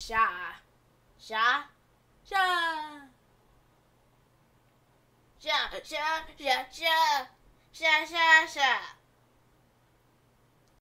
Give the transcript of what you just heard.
sha, sha, sha, sha, sha, sha, sha, sha, sha, sha.